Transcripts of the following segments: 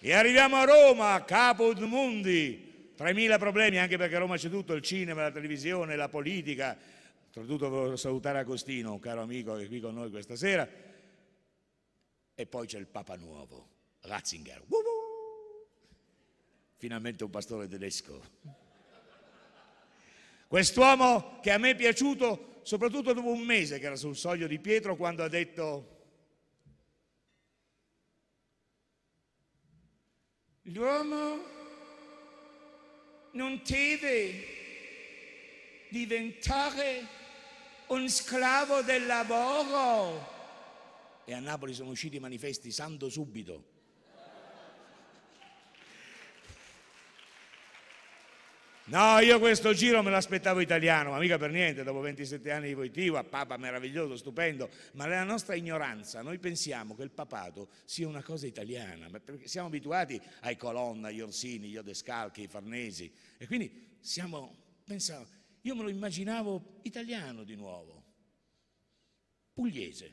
E arriviamo a Roma, capo Udmundi, 3.000 problemi anche perché a Roma c'è tutto, il cinema, la televisione, la politica. Soprattutto volevo salutare Agostino, un caro amico che è qui con noi questa sera. E poi c'è il Papa Nuovo, Ratzinger. Finalmente un pastore tedesco. Quest'uomo che a me è piaciuto soprattutto dopo un mese che era sul soglio di Pietro quando ha detto L'uomo non deve diventare un sclavo del lavoro. E a Napoli sono usciti i manifesti, santo subito. No, io questo giro me l'aspettavo italiano, ma mica per niente, dopo 27 anni di Voitiva, papa meraviglioso, stupendo, ma nella nostra ignoranza noi pensiamo che il papato sia una cosa italiana, perché siamo abituati ai Colonna, agli Orsini, agli Odescalchi, ai Farnesi, e quindi siamo, pensavo, io me lo immaginavo italiano di nuovo, pugliese,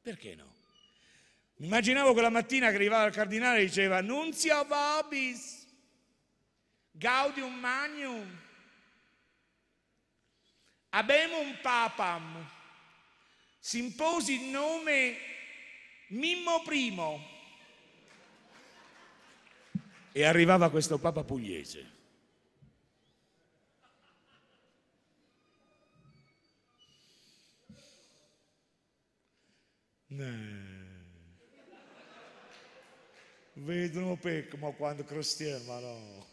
perché no? Mi immaginavo quella mattina che arrivava il cardinale e diceva Nunzio Vobis, Gaudium Magnum, Abemum Papam, si imposi il nome Mimmo I. E arrivava questo Papa pugliese. Eh. Vedono pecco, ma quando cristiano, no.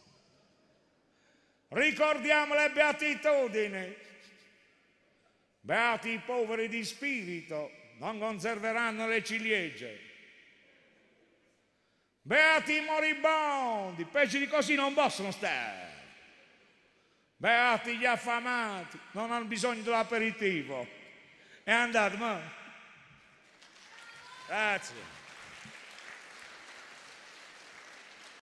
Ricordiamo le beatitudini. Beati i poveri di spirito, non conserveranno le ciliegie. Beati i moribondi, peggio di così non possono stare. Beati gli affamati, non hanno bisogno dell'aperitivo. È andato, ma. Grazie.